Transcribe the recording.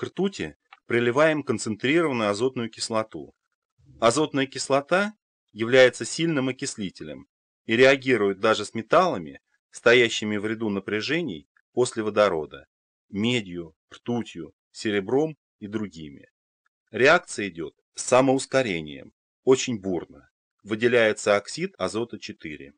К ртути приливаем концентрированную азотную кислоту. Азотная кислота является сильным окислителем и реагирует даже с металлами, стоящими в ряду напряжений после водорода, медью, ртутью, серебром и другими. Реакция идет с самоускорением, очень бурно. Выделяется оксид азота-4.